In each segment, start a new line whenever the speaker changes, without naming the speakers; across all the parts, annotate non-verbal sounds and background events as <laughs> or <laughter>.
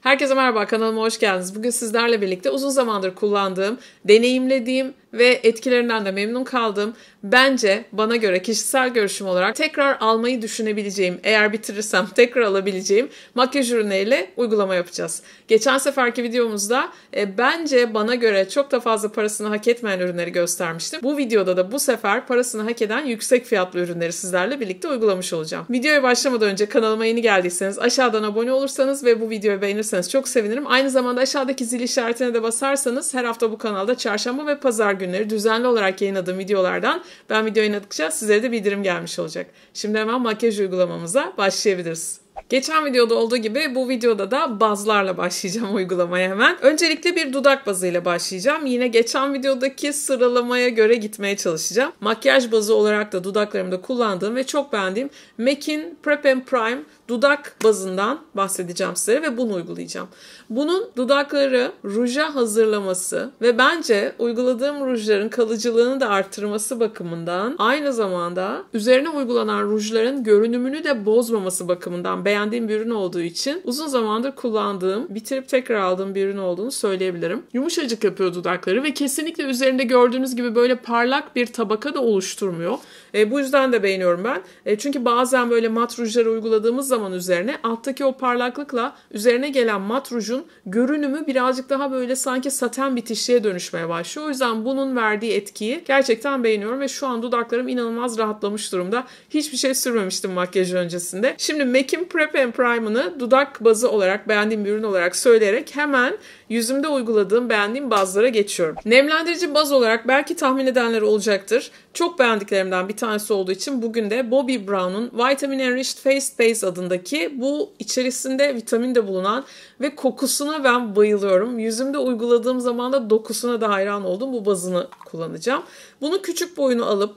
Herkese merhaba, kanalıma hoş geldiniz. Bugün sizlerle birlikte uzun zamandır kullandığım, deneyimlediğim ve etkilerinden de memnun kaldım. Bence bana göre kişisel görüşüm olarak tekrar almayı düşünebileceğim, eğer bitirirsem <laughs> tekrar alabileceğim makyaj ürünüyle uygulama yapacağız. Geçen seferki videomuzda e, bence bana göre çok da fazla parasını hak etmeyen ürünleri göstermiştim. Bu videoda da bu sefer parasını hak eden yüksek fiyatlı ürünleri sizlerle birlikte uygulamış olacağım. Videoya başlamadan önce kanalıma yeni geldiyseniz aşağıdan abone olursanız ve bu videoyu beğenirseniz çok sevinirim. Aynı zamanda aşağıdaki zil işaretine de basarsanız her hafta bu kanalda çarşamba ve pazar günleri düzenli olarak yayınladığım videolardan ben video yayınladıkça sizlere de bildirim gelmiş olacak. Şimdi hemen makyaj uygulamamıza başlayabiliriz. Geçen videoda olduğu gibi bu videoda da bazlarla başlayacağım <laughs> uygulamaya hemen. Öncelikle bir dudak bazıyla başlayacağım. Yine geçen videodaki sıralamaya göre gitmeye çalışacağım. Makyaj bazı olarak da dudaklarımda kullandığım ve çok beğendiğim MAC'in Prep and Prime dudak bazından bahsedeceğim size ve bunu uygulayacağım. Bunun dudakları ruja hazırlaması ve bence uyguladığım rujların kalıcılığını da arttırması bakımından aynı zamanda üzerine uygulanan rujların görünümünü de bozmaması bakımından beğendiğim bir ürün olduğu için uzun zamandır kullandığım, bitirip tekrar aldığım bir ürün olduğunu söyleyebilirim. Yumuşacık yapıyor dudakları ve kesinlikle üzerinde gördüğünüz gibi böyle parlak bir tabaka da oluşturmuyor. E, bu yüzden de beğeniyorum ben. E, çünkü bazen böyle mat rujları uyguladığımız zaman üzerine alttaki o parlaklıkla üzerine gelen mat rujun görünümü birazcık daha böyle sanki saten bitişliğe dönüşmeye başlıyor. O yüzden bunun verdiği etkiyi gerçekten beğeniyorum ve şu an dudaklarım inanılmaz rahatlamış durumda. Hiçbir şey sürmemiştim makyaj öncesinde. Şimdi MAC'in Prep and Prime'ını dudak bazı olarak beğendiğim bir ürün olarak söyleyerek hemen yüzümde uyguladığım beğendiğim bazlara geçiyorum. Nemlendirici baz olarak belki tahmin edenler olacaktır. Çok beğendiklerimden bir tanesi olduğu için bugün de Bobby Brown'un Vitamin Enriched Face Base adındaki bu içerisinde vitamin de bulunan ve kokusuna ben bayılıyorum. Yüzümde uyguladığım zaman da dokusuna da hayran oldum. Bu bazını kullanacağım. Bunu küçük boyunu alıp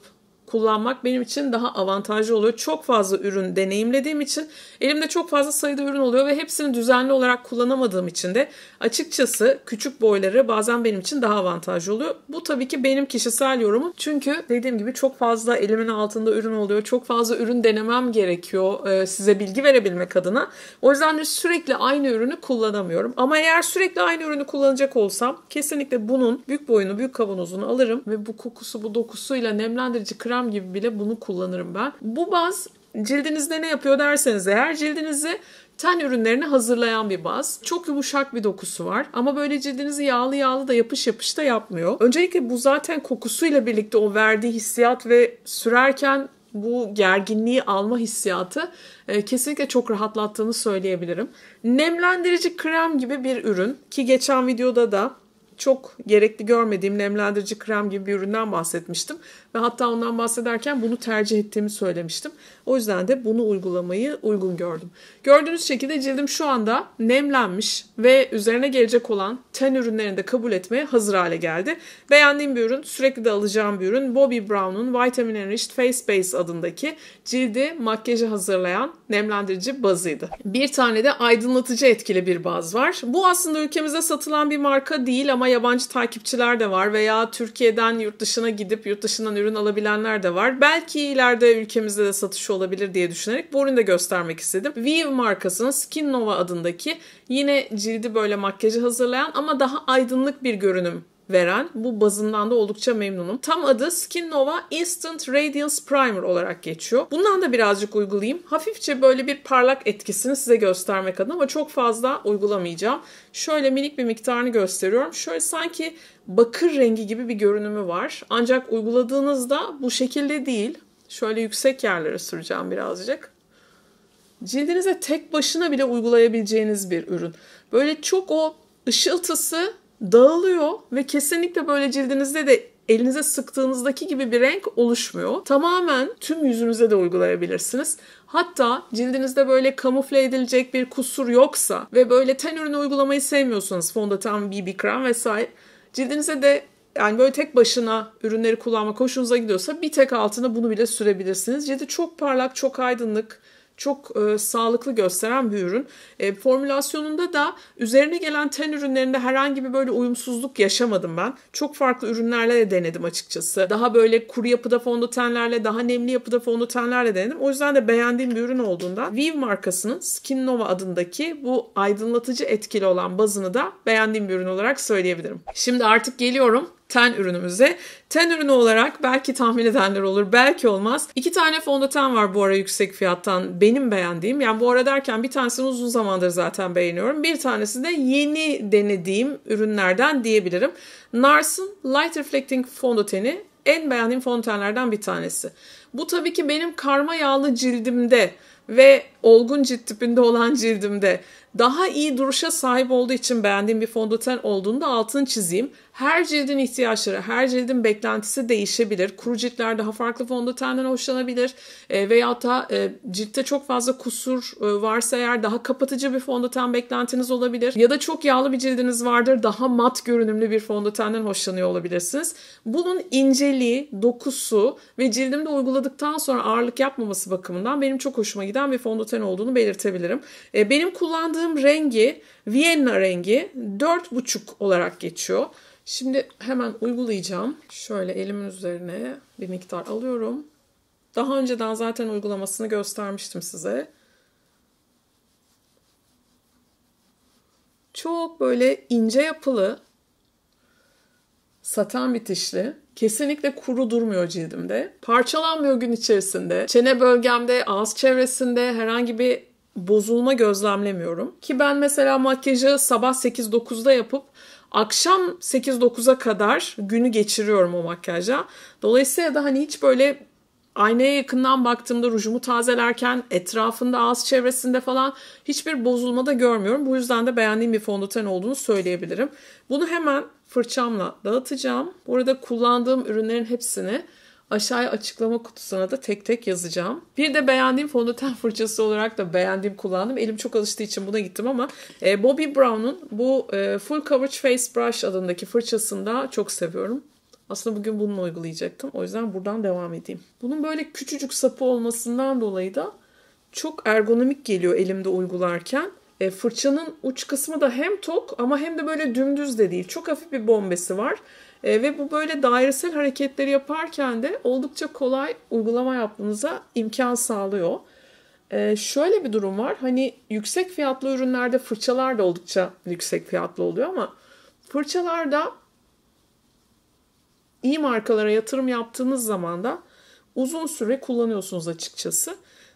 kullanmak benim için daha avantajlı oluyor. Çok fazla ürün deneyimlediğim için elimde çok fazla sayıda ürün oluyor ve hepsini düzenli olarak kullanamadığım için de açıkçası küçük boyları bazen benim için daha avantajlı oluyor. Bu tabii ki benim kişisel yorumum. Çünkü dediğim gibi çok fazla elimin altında ürün oluyor. Çok fazla ürün denemem gerekiyor e, size bilgi verebilmek adına. O yüzden de sürekli aynı ürünü kullanamıyorum. Ama eğer sürekli aynı ürünü kullanacak olsam kesinlikle bunun büyük boyunu, büyük kavanozunu alırım ve bu kokusu, bu dokusuyla nemlendirici krem kalem gibi bile bunu kullanırım ben. Bu baz cildinizde ne yapıyor derseniz eğer cildinizi ten ürünlerini hazırlayan bir baz. Çok yumuşak bir dokusu var ama böyle cildinizi yağlı yağlı da yapış yapış da yapmıyor. Öncelikle bu zaten kokusuyla birlikte o verdiği hissiyat ve sürerken bu gerginliği alma hissiyatı e, kesinlikle çok rahatlattığını söyleyebilirim. Nemlendirici krem gibi bir ürün ki geçen videoda da çok gerekli görmediğim nemlendirici krem gibi bir üründen bahsetmiştim ve hatta ondan bahsederken bunu tercih ettiğimi söylemiştim. O yüzden de bunu uygulamayı uygun gördüm. Gördüğünüz şekilde cildim şu anda nemlenmiş ve üzerine gelecek olan ten ürünlerini de kabul etmeye hazır hale geldi. Beğendiğim bir ürün, sürekli de alacağım bir ürün Bobbi Brown'un Vitamin Enriched Face Base adındaki cildi makyajı hazırlayan nemlendirici bazıydı. Bir tane de aydınlatıcı etkili bir baz var. Bu aslında ülkemizde satılan bir marka değil ama yabancı takipçiler de var veya Türkiye'den yurt dışına gidip yurt dışından ürün alabilenler de var. Belki ileride ülkemizde de satış olabilir diye düşünerek bu ürünü de göstermek istedim. Vive markasının Skin Nova adındaki yine cildi böyle makyajı hazırlayan ama daha aydınlık bir görünüm veren bu bazından da oldukça memnunum. Tam adı Skin Nova Instant Radiance Primer olarak geçiyor. Bundan da birazcık uygulayayım. Hafifçe böyle bir parlak etkisini size göstermek adına ama çok fazla uygulamayacağım. Şöyle minik bir miktarını gösteriyorum. Şöyle sanki bakır rengi gibi bir görünümü var. Ancak uyguladığınızda bu şekilde değil. Şöyle yüksek yerlere süreceğim birazcık. Cildinize tek başına bile uygulayabileceğiniz bir ürün. Böyle çok o ışıltısı dağılıyor ve kesinlikle böyle cildinizde de elinize sıktığınızdaki gibi bir renk oluşmuyor. Tamamen tüm yüzünüze de uygulayabilirsiniz. Hatta cildinizde böyle kamufle edilecek bir kusur yoksa ve böyle ten ürünü uygulamayı sevmiyorsanız fondöten, BB krem vesaire Cildinize de yani böyle tek başına ürünleri kullanmak hoşunuza gidiyorsa bir tek altına bunu bile sürebilirsiniz. Cildi çok parlak, çok aydınlık, çok e, sağlıklı gösteren bir ürün. E, formülasyonunda da üzerine gelen ten ürünlerinde herhangi bir böyle uyumsuzluk yaşamadım ben. Çok farklı ürünlerle de denedim açıkçası. Daha böyle kuru yapıda fondötenlerle, daha nemli yapıda fondötenlerle denedim. O yüzden de beğendiğim bir ürün olduğundan Vive markasının Skin Nova adındaki bu aydınlatıcı etkili olan bazını da beğendiğim bir ürün olarak söyleyebilirim. Şimdi artık geliyorum ten ürünümüze. Ten ürünü olarak belki tahmin edenler olur, belki olmaz. İki tane fondöten var bu ara yüksek fiyattan benim beğendiğim. Yani bu ara derken bir tanesini uzun zamandır zaten beğeniyorum. Bir tanesi de yeni denediğim ürünlerden diyebilirim. Nars'ın Light Reflecting fondöteni en beğendiğim fondötenlerden bir tanesi. Bu tabii ki benim karma yağlı cildimde ve olgun cilt tipinde olan cildimde daha iyi duruşa sahip olduğu için beğendiğim bir fondöten olduğunda altını çizeyim. Her cildin ihtiyaçları, her cildin beklentisi değişebilir. Kuru ciltler daha farklı fondötenden hoşlanabilir e, veya da e, ciltte çok fazla kusur e, varsa eğer daha kapatıcı bir fondöten beklentiniz olabilir. Ya da çok yağlı bir cildiniz vardır, daha mat görünümlü bir fondötenden hoşlanıyor olabilirsiniz. Bunun inceliği, dokusu ve cildimde uyguladıktan sonra ağırlık yapmaması bakımından benim çok hoşuma giden bir fondöten olduğunu belirtebilirim. E, benim kullandığım yazdığım rengi Vienna rengi 4,5 olarak geçiyor. Şimdi hemen uygulayacağım. Şöyle elimin üzerine bir miktar alıyorum. Daha önceden zaten uygulamasını göstermiştim size. Çok böyle ince yapılı, saten bitişli. Kesinlikle kuru durmuyor cildimde. Parçalanmıyor gün içerisinde. Çene bölgemde, ağız çevresinde herhangi bir bozulma gözlemlemiyorum. Ki ben mesela makyajı sabah 8-9'da yapıp akşam 8-9'a kadar günü geçiriyorum o makyaja. Dolayısıyla da hani hiç böyle aynaya yakından baktığımda rujumu tazelerken etrafında ağız çevresinde falan hiçbir bozulma da görmüyorum. Bu yüzden de beğendiğim bir fondöten olduğunu söyleyebilirim. Bunu hemen fırçamla dağıtacağım. Burada kullandığım ürünlerin hepsini Aşağıya açıklama kutusuna da tek tek yazacağım. Bir de beğendiğim fondöten <laughs> fırçası olarak da beğendiğim kullandım. Elim çok alıştığı için buna gittim ama e, Bobbi Brown'un bu e, Full Coverage Face Brush adındaki fırçasını da çok seviyorum. Aslında bugün bunu uygulayacaktım. O yüzden buradan devam edeyim. Bunun böyle küçücük sapı olmasından dolayı da çok ergonomik geliyor elimde uygularken. E, fırçanın uç kısmı da hem tok ama hem de böyle dümdüz de değil. Çok hafif bir bombesi var. E, ve bu böyle dairesel hareketleri yaparken de oldukça kolay uygulama yapmanıza imkan sağlıyor. E, şöyle bir durum var. Hani yüksek fiyatlı ürünlerde fırçalar da oldukça yüksek fiyatlı oluyor ama fırçalarda iyi markalara yatırım yaptığınız zaman da uzun süre kullanıyorsunuz açıkçası.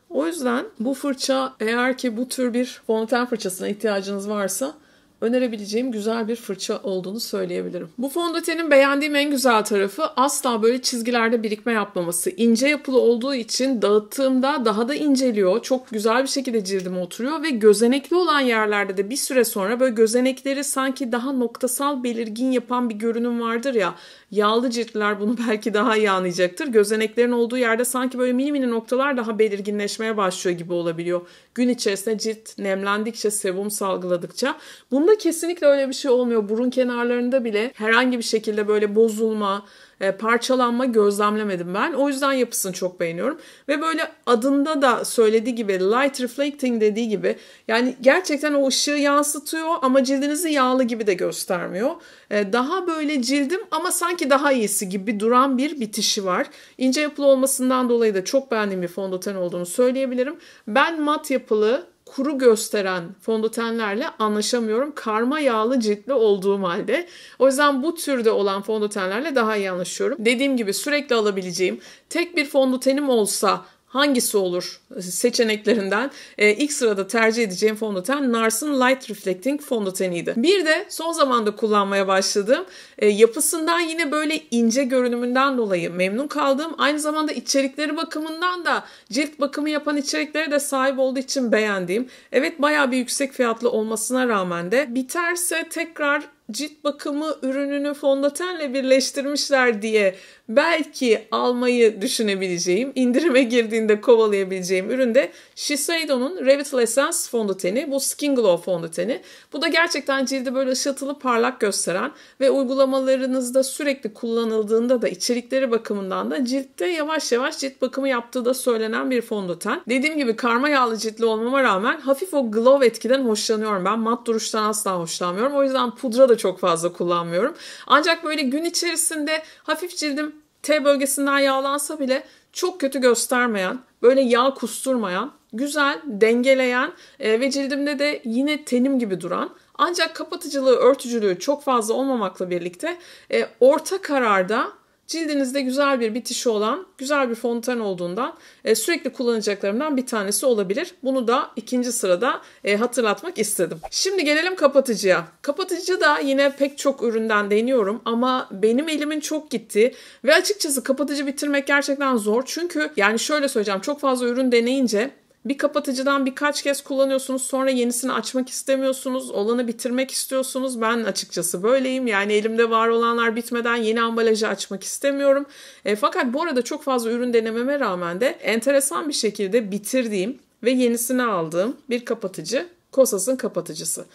O yüzden bu fırça eğer ki bu tür bir fonten fırçasına ihtiyacınız varsa önerebileceğim güzel bir fırça olduğunu söyleyebilirim. Bu fondötenin beğendiğim en güzel tarafı asla böyle çizgilerde birikme yapmaması. İnce yapılı olduğu için dağıttığımda daha da inceliyor. Çok güzel bir şekilde cildime oturuyor ve gözenekli olan yerlerde de bir süre sonra böyle gözenekleri sanki daha noktasal belirgin yapan bir görünüm vardır ya. Yağlı ciltler bunu <laughs> belki daha iyi anlayacaktır. Gözeneklerin olduğu yerde sanki böyle mini mini noktalar daha belirginleşmeye başlıyor gibi olabiliyor. Gün içerisinde cilt nemlendikçe, sebum salgıladıkça. Bunda kesinlikle öyle bir şey olmuyor. Burun kenarlarında bile herhangi bir şekilde böyle bozulma, e, parçalanma gözlemlemedim ben. O yüzden yapısını çok beğeniyorum. Ve böyle adında da söylediği gibi light reflecting dediği gibi yani gerçekten o ışığı yansıtıyor ama cildinizi yağlı gibi de göstermiyor. E, daha böyle cildim ama sanki daha iyisi gibi duran bir bitişi var. İnce yapılı olmasından dolayı da çok beğendiğim bir fondöten olduğunu söyleyebilirim. Ben mat yapılı kuru gösteren fondötenlerle anlaşamıyorum. Karma yağlı ciltli olduğum halde. O yüzden bu türde olan fondötenlerle daha iyi anlaşıyorum. Dediğim gibi sürekli alabileceğim tek bir fondötenim olsa hangisi olur seçeneklerinden e, ilk sırada tercih edeceğim fondöten Nars'ın Light Reflecting fondöteniydi. Bir de son zamanda kullanmaya başladığım e, yapısından yine böyle ince görünümünden dolayı memnun kaldım. aynı zamanda içerikleri bakımından da cilt bakımı yapan içeriklere de sahip olduğu için beğendiğim evet baya bir yüksek fiyatlı olmasına rağmen de biterse tekrar cilt bakımı ürününü fondötenle birleştirmişler diye belki almayı düşünebileceğim, indirime girdiğinde kovalayabileceğim ürün de Shiseido'nun Revital Essence fondöteni. Bu Skin Glow fondöteni. Bu da gerçekten cildi böyle ışıltılı parlak gösteren ve uygulamalarınızda sürekli kullanıldığında da içerikleri bakımından da ciltte yavaş yavaş cilt bakımı yaptığı da söylenen bir fondöten. Dediğim gibi karma yağlı ciltli olmama rağmen hafif o glow etkiden hoşlanıyorum ben. Mat duruştan asla hoşlanmıyorum. O yüzden pudra da da çok fazla kullanmıyorum. Ancak böyle gün içerisinde hafif cildim T bölgesinden yağlansa bile çok kötü göstermeyen, böyle yağ kusturmayan, güzel, dengeleyen e, ve cildimde de yine tenim gibi duran ancak kapatıcılığı, örtücülüğü çok fazla olmamakla birlikte e, orta kararda cildinizde güzel bir bitişi olan güzel bir fontan olduğundan e, sürekli kullanacaklarımdan bir tanesi olabilir. Bunu da ikinci sırada e, hatırlatmak istedim. Şimdi gelelim kapatıcıya. Kapatıcı da yine pek çok üründen deniyorum ama benim elimin çok gitti ve açıkçası kapatıcı bitirmek gerçekten zor. Çünkü yani şöyle söyleyeceğim çok fazla ürün deneyince bir kapatıcıdan birkaç kez kullanıyorsunuz sonra yenisini açmak istemiyorsunuz. Olanı bitirmek istiyorsunuz. Ben açıkçası böyleyim. Yani elimde var olanlar bitmeden yeni ambalajı açmak istemiyorum. E, fakat bu arada çok fazla ürün denememe rağmen de enteresan bir şekilde bitirdiğim ve yenisini aldığım bir kapatıcı Kosas'ın kapatıcısı.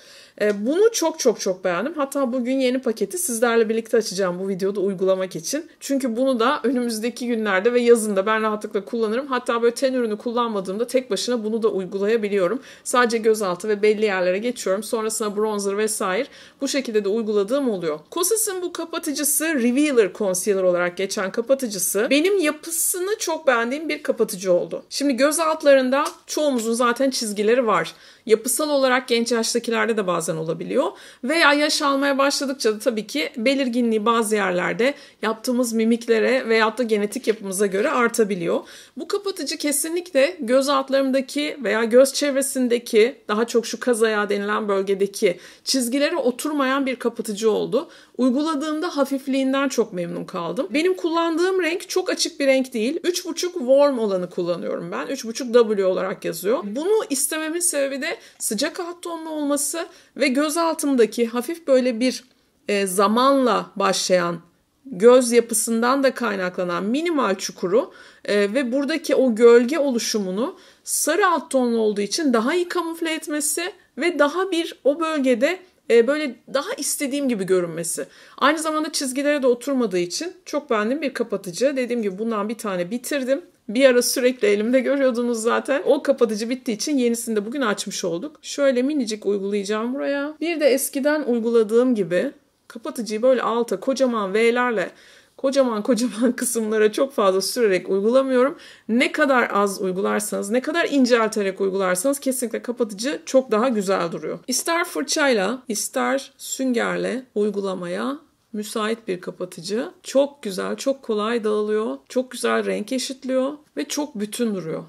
E, bunu çok çok çok beğendim. Hatta bugün yeni paketi sizlerle birlikte açacağım bu videoda uygulamak için. Çünkü bunu da önümüzdeki günlerde ve yazında ben rahatlıkla kullanırım. Hatta böyle ten ürünü kullanmadığımda tek başına bunu da uygulayabiliyorum. Sadece gözaltı ve belli yerlere geçiyorum. Sonrasında bronzer vesaire. Bu şekilde de uyguladığım oluyor. Kosas'ın bu kapatıcısı Revealer Concealer olarak geçen kapatıcısı benim yapısını çok beğendiğim bir kapatıcı oldu. Şimdi göz altlarında çoğumuzun zaten çizgileri var. Yapısal olarak genç yaştakilerde de bazen olabiliyor. Veya yaş almaya başladıkça da tabii ki belirginliği bazı yerlerde yaptığımız mimiklere veyahut da genetik yapımıza göre artabiliyor. Bu kapatıcı kesinlikle göz altlarındaki veya göz çevresindeki daha çok şu kaz ayağı denilen bölgedeki çizgilere oturmayan bir kapatıcı oldu. Uyguladığımda hafifliğinden çok memnun kaldım. Benim kullandığım renk çok açık bir renk değil. 3.5 warm olanı kullanıyorum ben. 3.5 W olarak yazıyor. Bunu istememin sebebi de üzerine sıcak alt tonlu olması ve göz altındaki hafif böyle bir e, zamanla başlayan göz yapısından da kaynaklanan minimal çukuru e, ve buradaki o gölge oluşumunu sarı alt tonlu olduğu için daha iyi kamufle etmesi ve daha bir o bölgede e, böyle daha istediğim gibi görünmesi. Aynı zamanda çizgilere de oturmadığı için çok beğendiğim bir kapatıcı. Dediğim gibi bundan bir tane bitirdim. Bir ara sürekli elimde görüyordunuz zaten. O kapatıcı bittiği için yenisini de bugün açmış olduk. Şöyle minicik uygulayacağım buraya. Bir de eskiden uyguladığım gibi kapatıcıyı böyle alta kocaman V'lerle kocaman kocaman <laughs> kısımlara çok fazla sürerek uygulamıyorum. Ne kadar az uygularsanız, ne kadar incelterek uygularsanız kesinlikle kapatıcı çok daha güzel duruyor. İster fırçayla, ister süngerle uygulamaya müsait bir kapatıcı. Çok güzel, çok kolay dağılıyor, çok güzel renk eşitliyor ve çok bütün duruyor.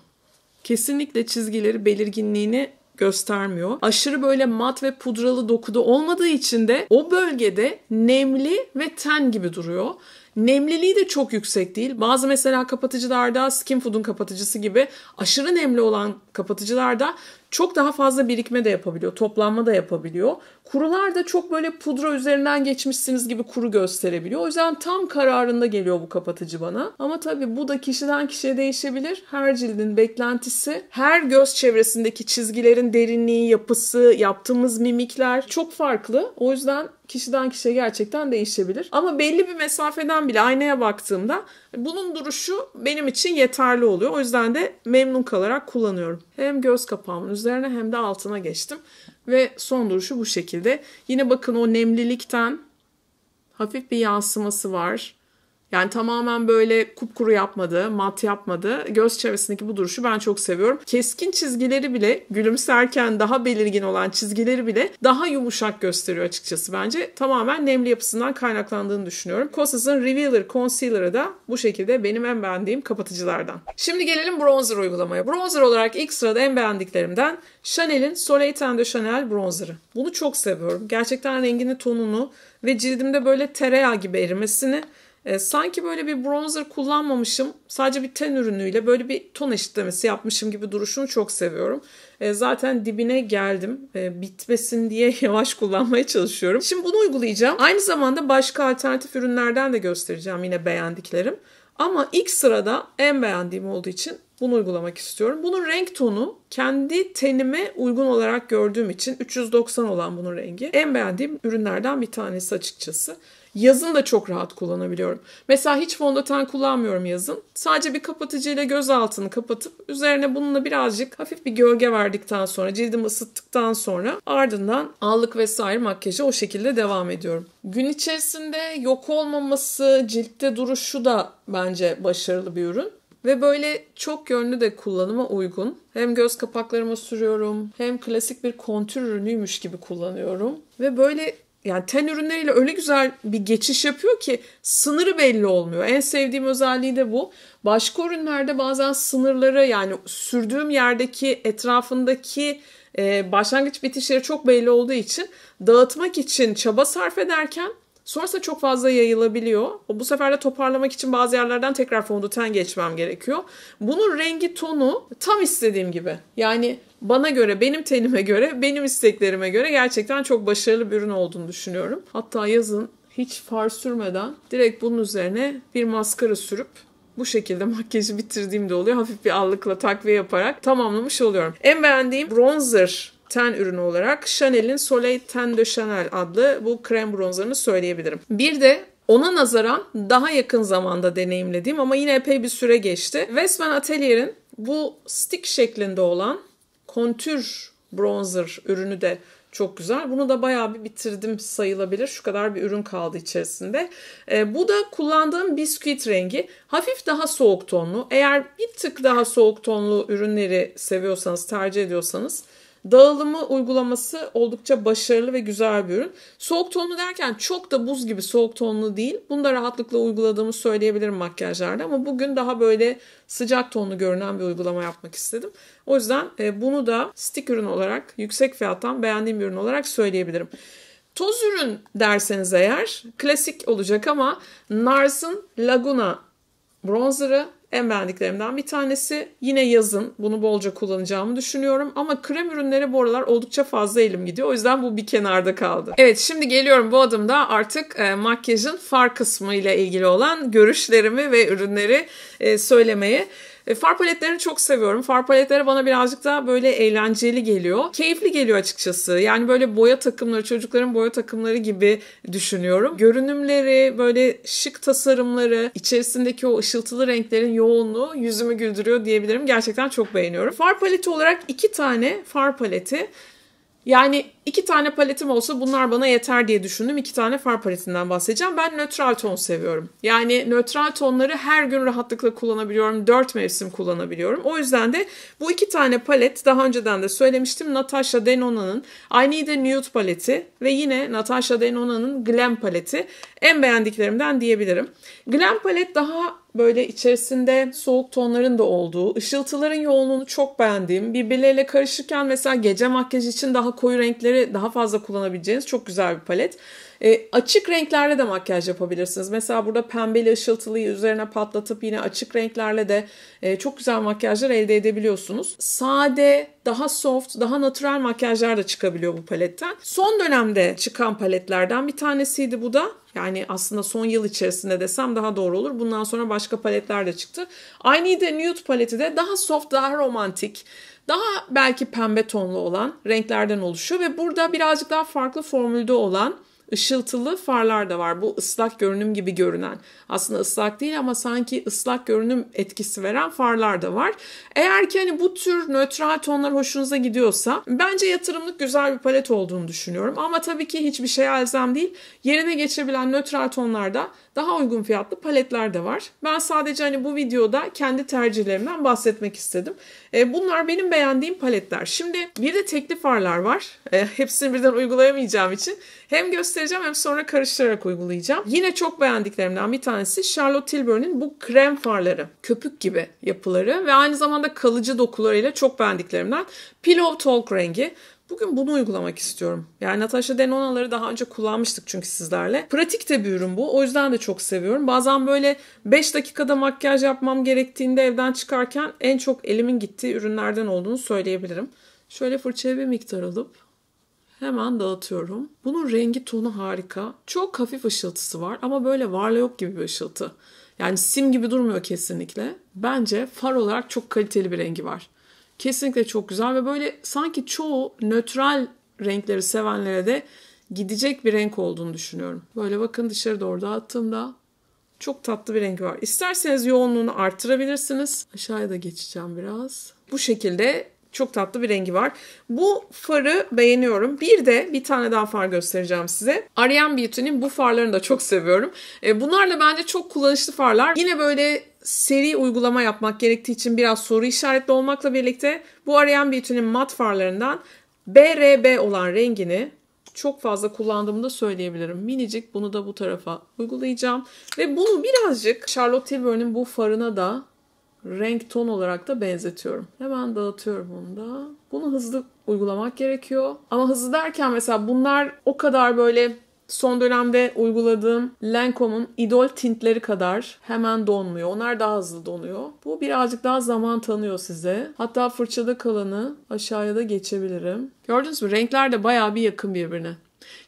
Kesinlikle çizgileri belirginliğini göstermiyor. Aşırı böyle mat ve pudralı dokuda olmadığı için de o bölgede nemli ve ten gibi duruyor. Nemliliği de çok yüksek değil. Bazı mesela kapatıcılarda Skin Food'un kapatıcısı gibi aşırı nemli olan kapatıcılarda çok daha fazla birikme de yapabiliyor, toplanma da yapabiliyor. Kurular da çok böyle pudra üzerinden geçmişsiniz gibi kuru gösterebiliyor. O yüzden tam kararında geliyor bu kapatıcı bana. Ama tabii bu da kişiden kişiye değişebilir. Her cildin beklentisi, her göz çevresindeki çizgilerin derinliği, yapısı, yaptığımız mimikler çok farklı. O yüzden kişiden kişiye gerçekten değişebilir. Ama belli bir mesafeden bile aynaya baktığımda bunun duruşu benim için yeterli oluyor. O yüzden de memnun kalarak kullanıyorum. Hem göz kapağımın üzerine hem de altına geçtim. Ve son duruşu bu şekilde. Yine bakın o nemlilikten hafif bir yansıması var. Yani tamamen böyle kupkuru yapmadı, mat yapmadı. Göz çevresindeki bu duruşu ben çok seviyorum. Keskin çizgileri bile gülümserken daha belirgin olan çizgileri bile daha yumuşak gösteriyor açıkçası bence. Tamamen nemli yapısından kaynaklandığını düşünüyorum. Kosas'ın Revealer Concealer'ı da bu şekilde benim en beğendiğim kapatıcılardan. Şimdi gelelim bronzer uygulamaya. Bronzer olarak ilk sırada en beğendiklerimden Chanel'in Soleil de Chanel bronzerı. Bunu çok seviyorum. Gerçekten rengini, tonunu ve cildimde böyle tereyağı gibi erimesini e, sanki böyle bir bronzer kullanmamışım. Sadece bir ten ürünüyle böyle bir ton eşitlemesi yapmışım gibi duruşunu çok seviyorum. E, zaten dibine geldim. E, bitmesin diye <laughs> yavaş kullanmaya çalışıyorum. Şimdi bunu uygulayacağım. Aynı zamanda başka alternatif ürünlerden de göstereceğim yine beğendiklerim. Ama ilk sırada en beğendiğim olduğu için bunu uygulamak istiyorum. Bunun renk tonu kendi tenime uygun olarak gördüğüm için 390 olan bunun rengi en beğendiğim ürünlerden bir tanesi açıkçası. Yazın da çok rahat kullanabiliyorum. Mesela hiç fondöten kullanmıyorum yazın. Sadece bir kapatıcıyla göz altını kapatıp üzerine bununla birazcık hafif bir gölge verdikten sonra cildimi ısıttıktan sonra ardından allık vesaire makyajı o şekilde devam ediyorum. Gün içerisinde yok olmaması, ciltte duruşu da bence başarılı bir ürün. Ve böyle çok yönlü de kullanıma uygun. Hem göz kapaklarıma sürüyorum hem klasik bir kontür ürünüymüş gibi kullanıyorum. Ve böyle yani ten ürünleriyle öyle güzel bir geçiş yapıyor ki sınırı belli olmuyor. En sevdiğim özelliği de bu. Başka ürünlerde bazen sınırları yani sürdüğüm yerdeki etrafındaki e, başlangıç bitişleri çok belli olduğu için dağıtmak için çaba sarf ederken Sonrasında çok fazla yayılabiliyor. Bu sefer de toparlamak için bazı yerlerden tekrar fondöten geçmem gerekiyor. Bunun rengi tonu tam istediğim gibi. Yani bana göre, benim tenime göre, benim isteklerime göre gerçekten çok başarılı bir ürün olduğunu düşünüyorum. Hatta yazın hiç far sürmeden direkt bunun üzerine bir maskara sürüp bu şekilde <laughs> makyajı bitirdiğimde oluyor. Hafif bir allıkla takviye yaparak tamamlamış oluyorum. En beğendiğim bronzer ten ürünü olarak Chanel'in Soleil Ten de Chanel adlı bu krem bronzerını söyleyebilirim. Bir de ona nazaran daha yakın zamanda deneyimlediğim ama yine epey bir süre geçti. Westman Atelier'in bu stick şeklinde olan kontür bronzer ürünü de çok güzel. Bunu da bayağı bir bitirdim sayılabilir. Şu kadar bir ürün kaldı içerisinde. E, bu da kullandığım bisküvit rengi. Hafif daha soğuk tonlu. Eğer bir tık daha soğuk tonlu ürünleri seviyorsanız, tercih ediyorsanız Dağılımı uygulaması oldukça başarılı ve güzel bir ürün. Soğuk tonlu derken çok da buz gibi soğuk tonlu değil. Bunu da rahatlıkla uyguladığımı söyleyebilirim makyajlarda ama bugün daha böyle sıcak tonlu görünen bir uygulama yapmak istedim. O yüzden e, bunu da stick ürün olarak yüksek fiyattan beğendiğim bir ürün olarak söyleyebilirim. Toz ürün derseniz eğer klasik olacak ama Nars'ın Laguna bronzerı en beğendiklerimden bir tanesi. Yine yazın bunu bolca kullanacağımı düşünüyorum. Ama krem ürünleri bu aralar oldukça fazla elim gidiyor. O yüzden bu bir kenarda kaldı. Evet şimdi geliyorum bu adımda artık e, makyajın far kısmı ile ilgili olan görüşlerimi ve ürünleri e, söylemeye. E, far paletlerini çok seviyorum. Far paletleri bana birazcık daha böyle eğlenceli geliyor. Keyifli geliyor açıkçası. Yani böyle boya takımları, çocukların boya takımları gibi düşünüyorum. Görünümleri, böyle şık tasarımları, içerisindeki o ışıltılı renklerin yoğunluğu yüzümü güldürüyor diyebilirim. Gerçekten çok beğeniyorum. Far paleti olarak iki tane far paleti. Yani İki tane paletim olsa bunlar bana yeter diye düşündüm. İki tane far paletinden bahsedeceğim. Ben nötral ton seviyorum. Yani nötral tonları her gün rahatlıkla kullanabiliyorum. Dört mevsim kullanabiliyorum. O yüzden de bu iki tane palet daha önceden de söylemiştim. Natasha Denona'nın I Need a Nude paleti ve yine Natasha Denona'nın Glam paleti en beğendiklerimden diyebilirim. Glam palet daha böyle içerisinde soğuk tonların da olduğu, ışıltıların yoğunluğunu çok beğendiğim, birbirleriyle karışırken mesela gece makyaj için daha koyu renkleri renkleri daha fazla kullanabileceğiniz çok güzel bir palet. E, açık renklerle de makyaj yapabilirsiniz. Mesela burada pembeli ışıltılıyı üzerine patlatıp yine açık renklerle de e, çok güzel makyajlar elde edebiliyorsunuz. Sade, daha soft, daha natural makyajlar da çıkabiliyor bu paletten. Son dönemde çıkan paletlerden bir tanesiydi bu da. Yani aslında son yıl içerisinde desem daha doğru olur. Bundan sonra başka paletler de çıktı. Aynı Need a Nude paleti de daha soft, daha romantik, daha belki pembe tonlu olan renklerden oluşuyor. Ve burada birazcık daha farklı formülde olan ışıltılı farlar da var. Bu ıslak görünüm gibi görünen. Aslında ıslak değil ama sanki ıslak görünüm etkisi veren farlar da var. Eğer ki hani bu tür nötral tonlar hoşunuza gidiyorsa bence yatırımlık güzel bir palet olduğunu düşünüyorum. Ama tabii ki hiçbir şey elzem değil. Yerine geçebilen nötral tonlar da daha uygun fiyatlı paletler de var. Ben sadece hani bu videoda kendi tercihlerimden bahsetmek istedim. E, bunlar benim beğendiğim paletler. Şimdi bir de teklif farlar var. E, hepsini birden uygulayamayacağım için hem göstereceğim hem sonra karıştırarak uygulayacağım. Yine çok beğendiklerimden bir tanesi Charlotte Tilbury'nin bu krem farları. Köpük gibi yapıları ve aynı zamanda kalıcı dokularıyla çok beğendiklerimden. Pillow Talk rengi. Bugün bunu uygulamak istiyorum. Yani Natasha Denona'ları daha önce kullanmıştık çünkü sizlerle. Pratik de bir ürün bu. O yüzden de çok seviyorum. Bazen böyle 5 dakikada makyaj yapmam gerektiğinde evden çıkarken en çok elimin gittiği ürünlerden olduğunu söyleyebilirim. Şöyle fırçaya bir miktar alıp Hemen dağıtıyorum. Bunun rengi tonu harika. Çok hafif ışıltısı var ama böyle varla yok gibi bir ışıltı. Yani sim gibi durmuyor kesinlikle. Bence far olarak çok kaliteli bir rengi var. Kesinlikle çok güzel ve böyle sanki çoğu nötral renkleri sevenlere de gidecek bir renk olduğunu düşünüyorum. Böyle bakın dışarı doğru dağıttığımda çok tatlı bir rengi var. İsterseniz yoğunluğunu artırabilirsiniz. Aşağıya da geçeceğim biraz. Bu şekilde çok tatlı bir rengi var. Bu farı beğeniyorum. Bir de bir tane daha far göstereceğim size. Ariane Beauty'nin bu farlarını da çok seviyorum. E, Bunlarla bence çok kullanışlı farlar. Yine böyle seri uygulama yapmak gerektiği için biraz soru işaretli olmakla birlikte bu arayan bitinin mat farlarından BRB olan rengini çok fazla kullandığımı da söyleyebilirim. Minicik bunu da bu tarafa uygulayacağım. Ve bunu birazcık Charlotte Tilbury'nin bu farına da renk ton olarak da benzetiyorum. Hemen dağıtıyorum bunu da. Bunu hızlı uygulamak gerekiyor. Ama hızlı derken mesela bunlar o kadar böyle Son dönemde uyguladığım Lancome'un idol tintleri kadar hemen donmuyor. Onlar daha hızlı donuyor. Bu birazcık daha zaman tanıyor size. Hatta fırçada kalanı aşağıya da geçebilirim. Gördünüz mü? Renkler de bayağı bir yakın birbirine.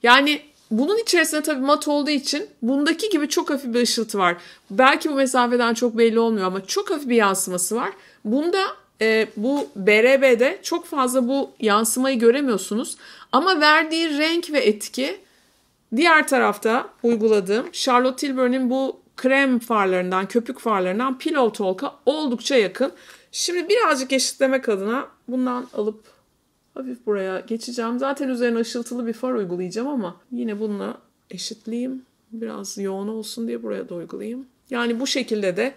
Yani bunun içerisinde tabii mat olduğu için bundaki gibi çok hafif bir ışıltı var. Belki bu mesafeden çok belli olmuyor ama çok hafif bir yansıması var. Bunda e, bu BRB'de çok fazla bu yansımayı göremiyorsunuz. Ama verdiği renk ve etki Diğer tarafta uyguladığım Charlotte Tilbury'nin bu krem farlarından, köpük farlarından Pillow Talk'a oldukça yakın. Şimdi birazcık eşitlemek adına bundan alıp hafif buraya geçeceğim. Zaten üzerine ışıltılı bir far uygulayacağım ama yine bununla eşitleyeyim. Biraz yoğun olsun diye buraya da uygulayayım. Yani bu şekilde de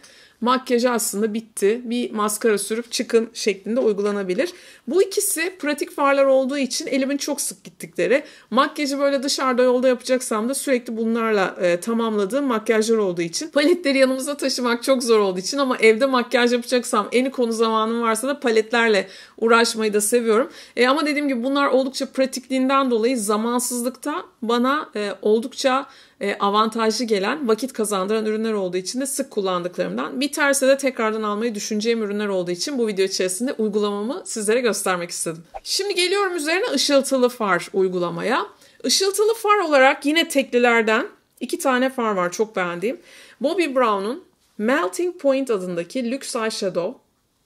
makyajı aslında bitti. Bir maskara sürüp çıkın şeklinde uygulanabilir. Bu ikisi pratik farlar olduğu için elimin çok sık gittikleri. Makyajı böyle dışarıda yolda yapacaksam da sürekli bunlarla e, tamamladığım makyajlar olduğu için. Paletleri yanımıza taşımak çok zor olduğu için ama evde makyaj yapacaksam en konu zamanım varsa da paletlerle uğraşmayı da seviyorum. E, ama dediğim gibi bunlar oldukça pratikliğinden dolayı zamansızlıkta bana e, oldukça e, avantajlı gelen vakit kazandıran ürünler olduğu için de sık kullandıklarımdan bir Biterse de tekrardan almayı düşüneceğim ürünler olduğu için bu video içerisinde uygulamamı sizlere göstermek istedim. Şimdi geliyorum üzerine ışıltılı far uygulamaya. Işıltılı far olarak yine teklilerden iki tane far var çok beğendiğim. Bobby Brown'un Melting Point adındaki lüks eyeshadow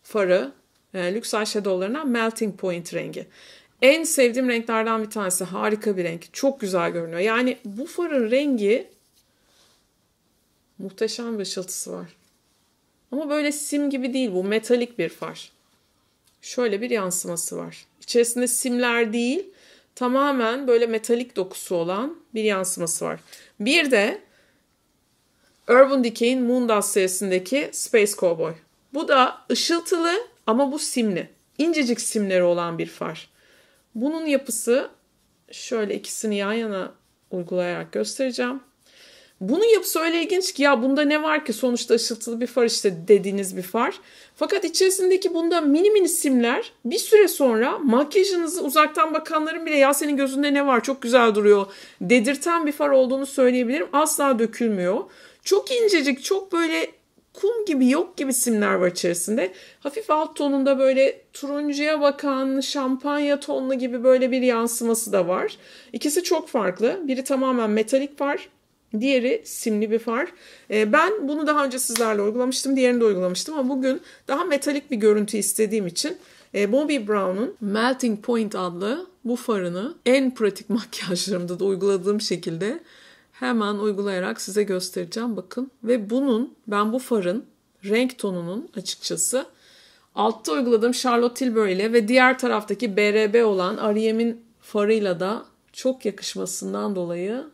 farı, e, lüks eyeshadowlarından Melting Point rengi. En sevdiğim renklerden bir tanesi. Harika bir renk. Çok güzel görünüyor. Yani bu farın rengi muhteşem bir ışıltısı var. Ama böyle sim gibi değil bu metalik bir far. Şöyle bir yansıması var. İçerisinde simler değil tamamen böyle metalik dokusu olan bir yansıması var. Bir de Urban Decay'in Moondust serisindeki Space Cowboy. Bu da ışıltılı ama bu simli. İncecik simleri olan bir far. Bunun yapısı şöyle ikisini yan yana uygulayarak göstereceğim. Bunu yapısı öyle ilginç ki ya bunda ne var ki sonuçta ışıltılı bir far işte dediğiniz bir far. Fakat içerisindeki bunda mini mini simler bir süre sonra makyajınızı uzaktan bakanların bile ya senin gözünde ne var çok güzel duruyor dedirten bir far olduğunu söyleyebilirim. Asla dökülmüyor. Çok incecik çok böyle kum gibi yok gibi simler var içerisinde. Hafif alt tonunda böyle turuncuya bakan şampanya tonlu gibi böyle bir yansıması da var. İkisi çok farklı. Biri tamamen metalik var Diğeri simli bir far. Ee, ben bunu daha önce sizlerle uygulamıştım. Diğerini de uygulamıştım ama bugün daha metalik bir görüntü istediğim için e, Bobbi Brown'un Melting Point adlı bu farını en pratik <laughs> makyajlarımda da uyguladığım şekilde hemen uygulayarak size göstereceğim. Bakın ve bunun ben bu farın renk tonunun açıkçası altta uyguladığım Charlotte Tilbury ile ve diğer taraftaki BRB olan Ariem'in farıyla da çok yakışmasından dolayı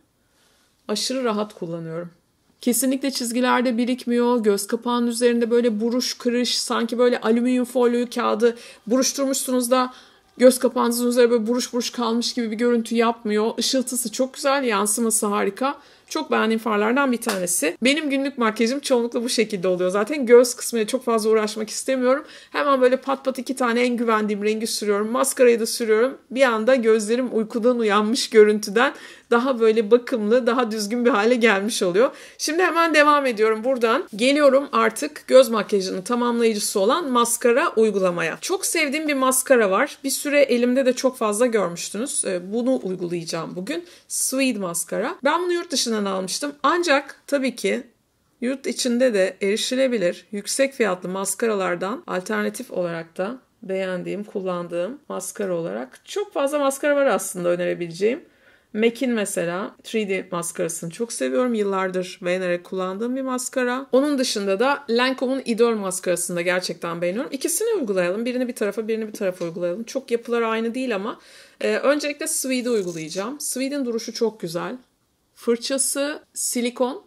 aşırı rahat kullanıyorum. Kesinlikle çizgilerde birikmiyor. Göz kapağının üzerinde böyle buruş, kırış, sanki böyle alüminyum folyoyu kağıdı buruşturmuşsunuz da göz kapağınızın üzerinde böyle buruş buruş kalmış gibi bir görüntü yapmıyor. Işıltısı çok güzel, yansıması harika. Çok beğendiğim farlardan bir tanesi. Benim günlük makyajım çoğunlukla bu şekilde oluyor zaten. Göz kısmına çok fazla uğraşmak istemiyorum. Hemen böyle pat pat iki tane en güvendiğim rengi sürüyorum. Maskarayı da sürüyorum. Bir anda gözlerim uykudan uyanmış görüntüden daha böyle bakımlı, daha düzgün bir hale gelmiş oluyor. Şimdi hemen devam ediyorum buradan. Geliyorum artık göz makyajının tamamlayıcısı olan maskara uygulamaya. Çok sevdiğim bir maskara var. Bir süre elimde de çok fazla görmüştünüz. Ee, bunu uygulayacağım bugün. Swede maskara. Ben bunu yurt dışına içinden almıştım. Ancak tabii ki yurt içinde de erişilebilir yüksek fiyatlı maskaralardan alternatif olarak da beğendiğim, kullandığım maskara olarak çok fazla maskara var aslında önerebileceğim. MAC'in mesela 3D maskarasını çok seviyorum. Yıllardır beğenerek kullandığım bir maskara. Onun dışında da Lancome'un Idol maskarasını da gerçekten beğeniyorum. İkisini uygulayalım. Birini bir tarafa birini bir tarafa uygulayalım. Çok yapılar aynı değil ama e, öncelikle Swede'i uygulayacağım. Swede'in duruşu çok güzel. Fırçası silikon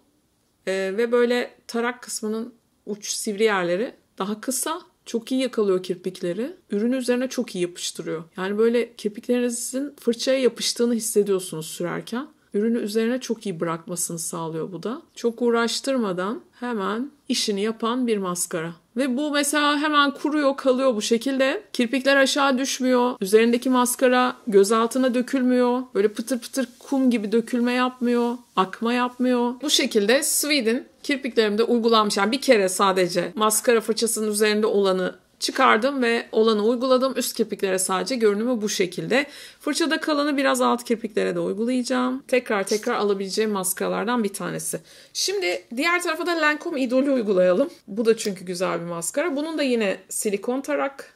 e, ve böyle tarak kısmının uç sivri yerleri daha kısa. Çok iyi yakalıyor kirpikleri. Ürün üzerine çok iyi yapıştırıyor. Yani böyle kirpiklerinizin fırçaya yapıştığını hissediyorsunuz sürerken. Ürünü üzerine çok iyi bırakmasını sağlıyor bu da. Çok uğraştırmadan hemen işini yapan bir maskara. Ve bu mesela hemen kuruyor kalıyor bu şekilde. Kirpikler aşağı düşmüyor. Üzerindeki maskara göz altına dökülmüyor. Böyle pıtır pıtır kum gibi dökülme yapmıyor. Akma yapmıyor. Bu şekilde Sweden kirpiklerimde uygulanmış. Yani bir kere sadece maskara fırçasının üzerinde olanı çıkardım ve olanı uyguladım. Üst kirpiklere sadece görünümü bu şekilde. Fırçada kalanı biraz alt kirpiklere de uygulayacağım. Tekrar tekrar alabileceğim maskaralardan bir tanesi. Şimdi diğer tarafa da Lancome idolü uygulayalım. Bu da çünkü güzel bir maskara. Bunun da yine silikon tarak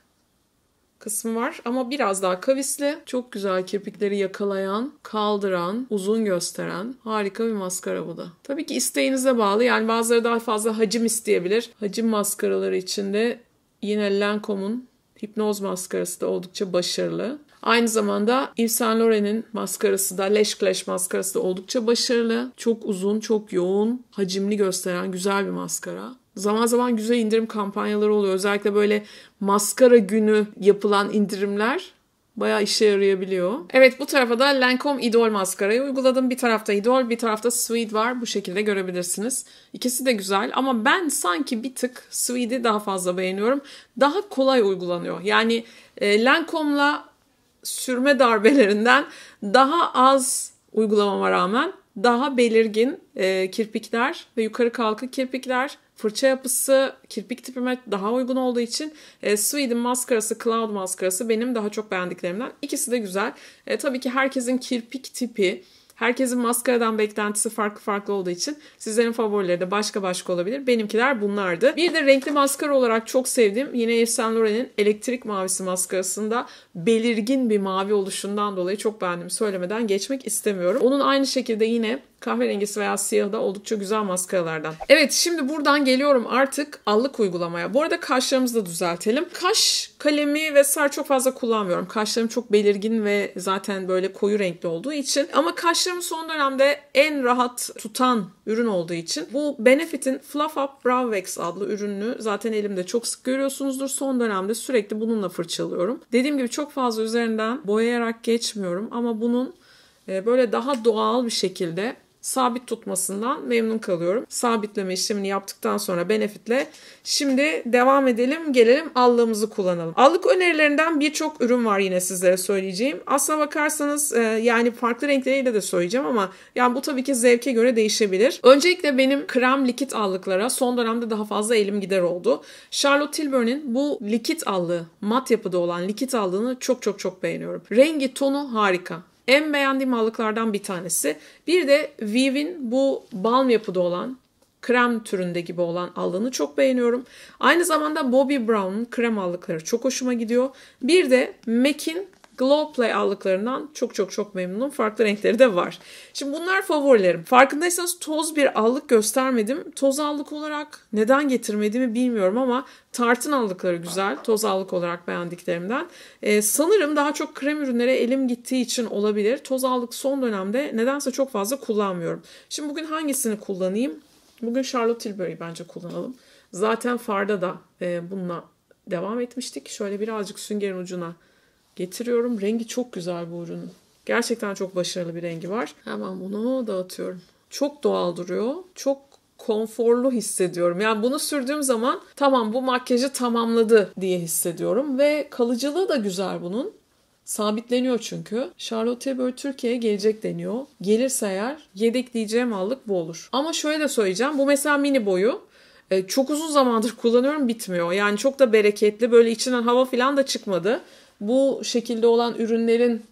kısmı var ama biraz daha kavisli. Çok güzel kirpikleri yakalayan, kaldıran, uzun gösteren harika bir maskara bu da. Tabii ki isteğinize bağlı. Yani bazıları daha fazla hacim isteyebilir. Hacim maskaraları içinde yine Lancome'un hipnoz maskarası da oldukça başarılı. Aynı zamanda Yves Saint Laurent'in maskarası da Lash Clash maskarası da oldukça başarılı. Çok uzun, çok yoğun, hacimli gösteren güzel bir maskara. Zaman zaman güzel indirim kampanyaları oluyor. Özellikle böyle maskara günü yapılan indirimler baya işe yarayabiliyor. Evet bu tarafa da Lancome idol maskarayı uyguladım. Bir tarafta idol bir tarafta Sweet var. Bu şekilde görebilirsiniz. İkisi de güzel ama ben sanki bir tık Sweet'i daha fazla beğeniyorum. Daha kolay uygulanıyor. Yani e, Lancome'la sürme darbelerinden daha az uygulamama rağmen daha belirgin e, kirpikler ve yukarı kalkık kirpikler fırça yapısı kirpik tipime daha uygun olduğu için e, Sweden maskarası, Cloud maskarası benim daha çok beğendiklerimden. İkisi de güzel. E, tabii ki herkesin kirpik tipi Herkesin maskaradan beklentisi farklı farklı olduğu için sizlerin favorileri de başka başka olabilir. Benimkiler bunlardı. Bir de renkli maskara olarak çok sevdiğim yine Yves Saint Laurent'in elektrik mavisi maskarasında belirgin bir mavi oluşundan dolayı çok beğendim. söylemeden geçmek istemiyorum. Onun aynı şekilde yine kahverengisi veya siyahı da oldukça güzel maskaralardan. Evet şimdi buradan geliyorum artık allık uygulamaya. Bu arada kaşlarımızı da düzeltelim. Kaş kalemi vesaire çok fazla kullanmıyorum. Kaşlarım çok belirgin ve zaten böyle koyu renkli olduğu için. Ama kaşlarımı son dönemde en rahat tutan ürün olduğu için bu Benefit'in Fluff Up Brow Wax adlı ürününü zaten elimde çok sık görüyorsunuzdur. Son dönemde sürekli bununla fırçalıyorum. Dediğim gibi çok fazla üzerinden boyayarak geçmiyorum ama bunun e, böyle daha doğal bir şekilde sabit tutmasından memnun kalıyorum. Sabitleme işlemini yaptıktan sonra benefitle şimdi devam edelim gelelim allığımızı kullanalım. Allık önerilerinden birçok ürün var yine sizlere söyleyeceğim. Asla bakarsanız e, yani farklı renkleriyle de söyleyeceğim ama yani bu tabii ki zevke göre değişebilir. Öncelikle benim krem likit allıklara son dönemde daha fazla elim gider oldu. Charlotte Tilbury'nin bu likit allığı, mat yapıda olan likit allığını çok çok çok beğeniyorum. Rengi, tonu harika. En beğendiğim allıklardan bir tanesi. Bir de Vivin bu balm yapıda olan krem türünde gibi olan allığını çok beğeniyorum. Aynı zamanda Bobby Brown'un krem allıkları çok hoşuma gidiyor. Bir de MAC'in Glow Play aldıklarından çok çok çok memnunum. Farklı renkleri de var. Şimdi bunlar favorilerim. Farkındaysanız toz bir allık göstermedim. Toz allık olarak neden getirmediğimi bilmiyorum ama tartın aldıkları güzel. Toz allık olarak beğendiklerimden. Ee, sanırım daha çok krem ürünlere elim gittiği için olabilir. Toz allık son dönemde nedense çok fazla kullanmıyorum. Şimdi bugün hangisini kullanayım? Bugün Charlotte Tilbury bence kullanalım. Zaten farda da e, bununla devam etmiştik. Şöyle birazcık süngerin ucuna Getiriyorum. Rengi çok güzel bu ürünün. Gerçekten çok başarılı bir rengi var. Hemen bunu dağıtıyorum. Çok doğal duruyor. Çok konforlu hissediyorum. Yani bunu sürdüğüm zaman tamam bu makyajı tamamladı diye hissediyorum ve kalıcılığı da güzel bunun. Sabitleniyor çünkü. Charlotte Tilbury Türkiye'ye gelecek deniyor. Gelirse eğer yedekleyeceğim allık bu olur. Ama şöyle de söyleyeceğim. Bu mesela mini boyu. E, çok uzun zamandır kullanıyorum bitmiyor. Yani çok da bereketli. Böyle içinden hava falan da çıkmadı bu şekilde olan ürünlerin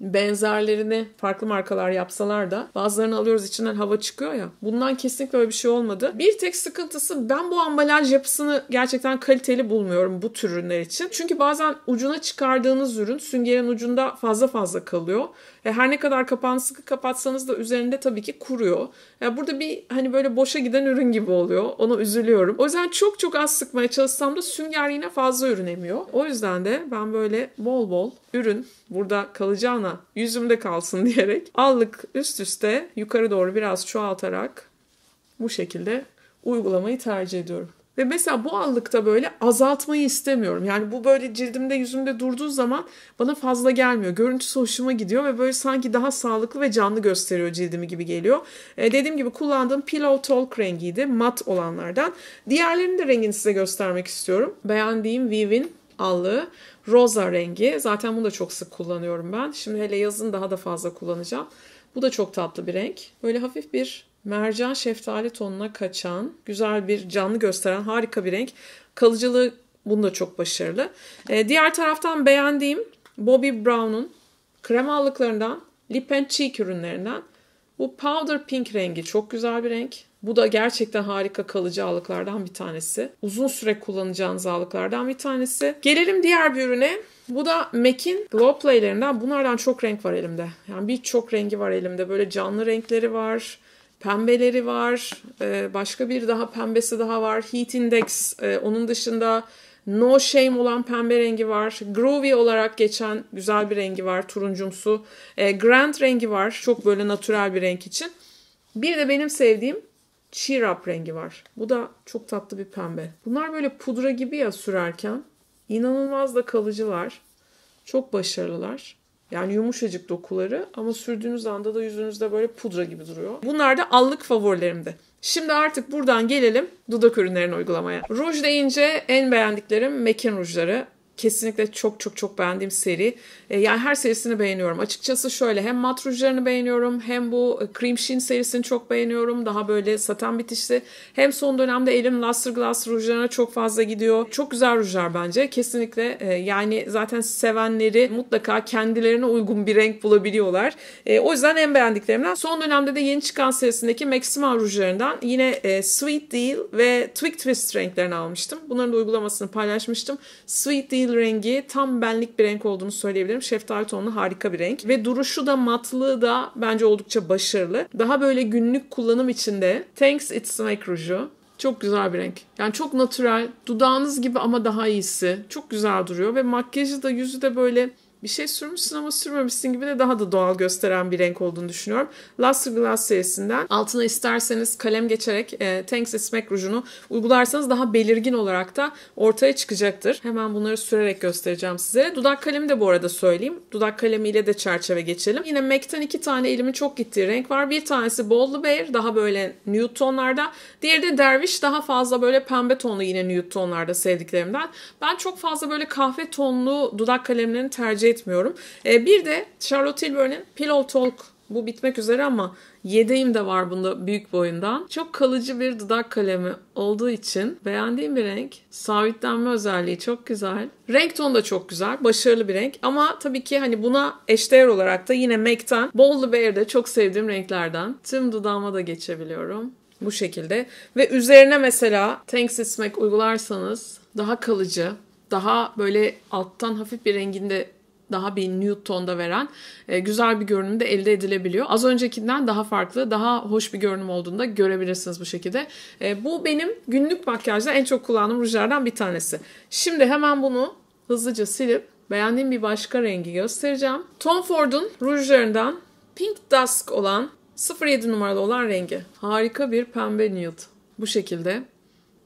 benzerlerini farklı markalar yapsalar da bazılarını alıyoruz içinden hava çıkıyor ya. Bundan kesinlikle öyle bir şey olmadı. Bir tek sıkıntısı ben bu ambalaj yapısını gerçekten kaliteli bulmuyorum bu tür ürünler için. Çünkü bazen ucuna çıkardığınız ürün süngerin ucunda fazla fazla kalıyor. E, her ne kadar kapağını sıkı kapatsanız da üzerinde tabii ki kuruyor. Ya e, burada bir hani böyle boşa giden ürün gibi oluyor. Ona üzülüyorum. O yüzden çok çok az sıkmaya çalışsam da sünger yine fazla ürün emiyor. O yüzden de ben böyle bol bol ürün burada kalacağına bana yüzümde kalsın <laughs> diyerek allık üst üste yukarı doğru biraz çoğaltarak bu şekilde uygulamayı tercih ediyorum. Ve mesela bu allıkta böyle azaltmayı istemiyorum. Yani bu böyle cildimde yüzümde durduğu zaman bana fazla gelmiyor. Görüntüsü hoşuma gidiyor ve böyle sanki daha sağlıklı ve canlı gösteriyor cildimi gibi geliyor. Ee, dediğim gibi kullandığım Pillow Talk rengiydi. Mat olanlardan. Diğerlerinin de rengini size göstermek istiyorum. Beğendiğim Viv'in allığı. Rosa rengi. Zaten bunu da çok sık kullanıyorum ben. Şimdi hele yazın daha da fazla kullanacağım. Bu da çok tatlı bir renk. Böyle hafif bir mercan şeftali tonuna kaçan, güzel bir canlı gösteren harika bir renk. Kalıcılığı bunda çok başarılı. Ee, diğer taraftan beğendiğim Bobbi Brown'un kremallıklarından Lip and Cheek ürünlerinden bu powder pink rengi çok güzel bir renk. Bu da gerçekten harika kalıcı ağlıklardan bir tanesi. Uzun süre kullanacağınız ağlıklardan bir tanesi. Gelelim diğer bir ürüne. Bu da MAC'in Glow Play'lerinden. Bunlardan çok renk var elimde. Yani birçok rengi var elimde. Böyle canlı renkleri var pembeleri var. E, başka bir daha pembesi daha var. Heat Index. E, onun dışında No Shame olan pembe rengi var. Groovy olarak geçen güzel bir rengi var. Turuncumsu. E, Grand rengi var. Çok böyle natürel bir renk için. Bir de benim sevdiğim cheer up rengi var. Bu da çok tatlı bir pembe. Bunlar böyle pudra gibi ya sürerken. İnanılmaz da kalıcılar. Çok başarılılar. Yani yumuşacık dokuları ama sürdüğünüz anda da yüzünüzde böyle pudra gibi duruyor. Bunlar da allık favorilerimdi. Şimdi artık buradan gelelim dudak ürünlerini uygulamaya. Ruj deyince en beğendiklerim Mekin rujları kesinlikle çok çok çok beğendiğim seri. E, yani her serisini beğeniyorum. Açıkçası şöyle hem mat rujlarını beğeniyorum hem bu e, Cream Sheen serisini çok beğeniyorum. Daha böyle saten bitişli. Hem son dönemde elim Luster Glass rujlarına çok fazla gidiyor. Çok güzel rujlar bence. Kesinlikle e, yani zaten sevenleri mutlaka kendilerine uygun bir renk bulabiliyorlar. o yüzden en beğendiklerimden. Son dönemde de yeni çıkan serisindeki Maxima rujlarından yine Sweet Deal ve Twig Twist renklerini almıştım. Bunların da uygulamasını paylaşmıştım. Sweet Deal yeşil rengi tam benlik bir renk olduğunu söyleyebilirim. Şeftali tonlu harika bir renk. Ve duruşu da matlığı da bence oldukça başarılı. Daha böyle günlük kullanım içinde Thanks It's Make ruju. Çok güzel bir renk. Yani çok natürel. Dudağınız gibi ama daha iyisi. Çok güzel duruyor ve makyajı da yüzü de böyle bir şey sürmüşsün ama sürmemişsin gibi de daha da doğal gösteren bir renk olduğunu düşünüyorum. Luster Glass serisinden altına isterseniz kalem geçerek e, Thanks Esmek rujunu uygularsanız daha belirgin olarak da ortaya çıkacaktır. Hemen bunları sürerek göstereceğim size. Dudak kalemi de bu arada söyleyeyim. Dudak kalemiyle de çerçeve geçelim. Yine MAC'ten iki tane elimin çok gittiği renk var. Bir tanesi Boldly Bear daha böyle nude tonlarda. Diğeri de Dervish daha fazla böyle pembe tonlu yine nude tonlarda sevdiklerimden. Ben çok fazla böyle kahve tonlu dudak kalemlerini tercih etmiyorum. E, bir de Charlotte Tilbury'nin Pillow Talk bu bitmek üzere ama yedeğim de var bunda büyük boyundan. Çok kalıcı bir dudak kalemi olduğu için beğendiğim bir renk. Sabitlenme özelliği çok güzel. Renk tonu da çok güzel. Başarılı bir renk. Ama tabii ki hani buna eşdeğer olarak da yine MAC'ten Bold Bear'de çok sevdiğim renklerden. Tüm dudağıma da geçebiliyorum. Bu şekilde. Ve üzerine mesela Thanks It's MAC uygularsanız daha kalıcı, daha böyle alttan hafif bir renginde daha bir Newton'da veren e, güzel bir görünüm de elde edilebiliyor. Az öncekinden daha farklı, daha hoş bir görünüm olduğunda görebilirsiniz bu şekilde. E, bu benim günlük makyajda en çok kullandığım rujlardan bir tanesi. Şimdi hemen bunu hızlıca silip beğendiğim bir başka rengi göstereceğim. Tom Ford'un rujlarından Pink Dusk olan 07 numaralı olan rengi. Harika bir pembe nude. Bu şekilde.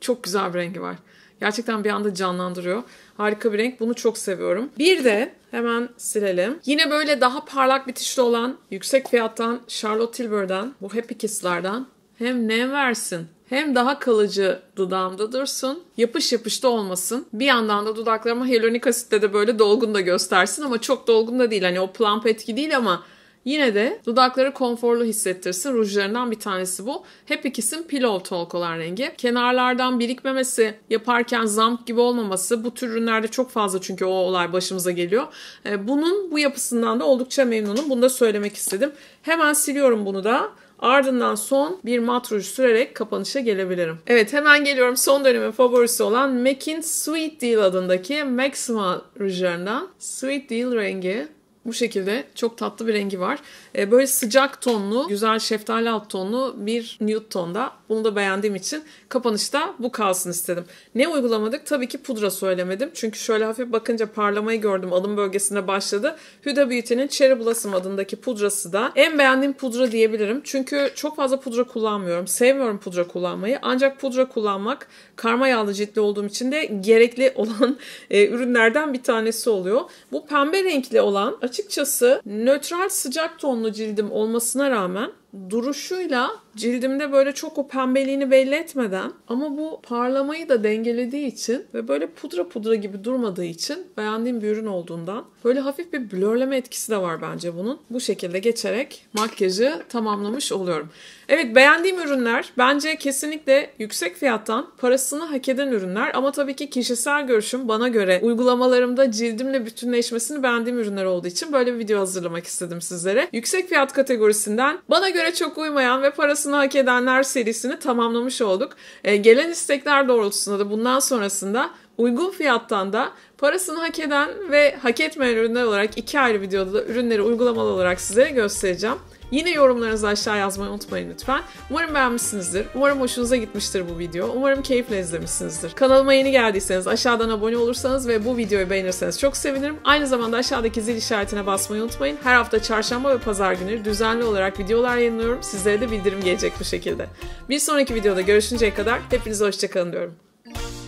Çok güzel bir rengi var. Gerçekten bir anda canlandırıyor. Harika bir renk. Bunu çok seviyorum. Bir de Hemen silelim. Yine böyle daha parlak bitişli olan yüksek fiyattan Charlotte Tilbury'den bu Happy Kiss'lerden hem nem versin hem daha kalıcı dudağımda dursun. Yapış yapış da olmasın. Bir yandan da dudaklarıma hyaluronik asitle de böyle dolgun da göstersin ama çok dolgun da değil. Hani o plump etki değil ama Yine de dudakları konforlu hissettirsin rujlarından bir tanesi bu. Hep ikisinin pillow talk olan rengi. Kenarlardan birikmemesi, yaparken zamp gibi olmaması bu tür ürünlerde çok fazla çünkü o olay başımıza geliyor. Ee, bunun bu yapısından da oldukça memnunum. Bunu da söylemek istedim. Hemen siliyorum bunu da. Ardından son bir mat ruj sürerek kapanışa gelebilirim. Evet hemen geliyorum son dönemin favorisi olan MAC'in Sweet Deal adındaki Maxima rujlarından Sweet Deal rengi. Bu şekilde çok tatlı bir rengi var. E, böyle sıcak tonlu, güzel şeftali alt tonlu bir nude tonda. Bunu da beğendiğim için kapanışta bu kalsın istedim. Ne uygulamadık? Tabii ki pudra söylemedim. Çünkü şöyle hafif bakınca parlamayı gördüm. Alın bölgesine başladı. Huda Beauty'nin Cherry Blossom adındaki pudrası da en beğendiğim pudra diyebilirim. Çünkü çok fazla pudra kullanmıyorum. Sevmiyorum pudra kullanmayı. Ancak pudra kullanmak karma yağlı ciltli olduğum için de gerekli <laughs> olan e, ürünlerden bir tanesi oluyor. Bu pembe renkli olan açıkçası nötral sıcak tonlu sonlu cildim olmasına rağmen duruşuyla cildimde böyle çok o pembeliğini belli etmeden ama bu parlamayı da dengelediği için ve böyle pudra pudra gibi durmadığı için beğendiğim bir ürün olduğundan böyle hafif bir blörleme etkisi de var bence bunun. Bu şekilde geçerek makyajı tamamlamış oluyorum. Evet beğendiğim ürünler bence kesinlikle yüksek fiyattan parasını hak eden ürünler ama tabii ki kişisel görüşüm bana göre uygulamalarımda cildimle bütünleşmesini beğendiğim ürünler olduğu için böyle bir video hazırlamak istedim sizlere. Yüksek fiyat kategorisinden bana göre isteklere çok uymayan ve parasını hak edenler serisini tamamlamış olduk. E, gelen istekler doğrultusunda da bundan sonrasında uygun fiyattan da parasını hak eden ve hak etmeyen ürünler olarak iki ayrı videoda da ürünleri uygulamalı olarak size göstereceğim. Yine yorumlarınızı aşağı yazmayı unutmayın lütfen. Umarım beğenmişsinizdir. Umarım hoşunuza gitmiştir bu video. Umarım keyifle izlemişsinizdir. Kanalıma yeni geldiyseniz aşağıdan abone olursanız ve bu videoyu beğenirseniz çok sevinirim. Aynı zamanda aşağıdaki zil işaretine basmayı unutmayın. Her hafta çarşamba ve pazar günü düzenli olarak videolar yayınlıyorum. Sizlere de bildirim gelecek bu şekilde. Bir sonraki videoda görüşünceye kadar hepinize hoşçakalın diyorum.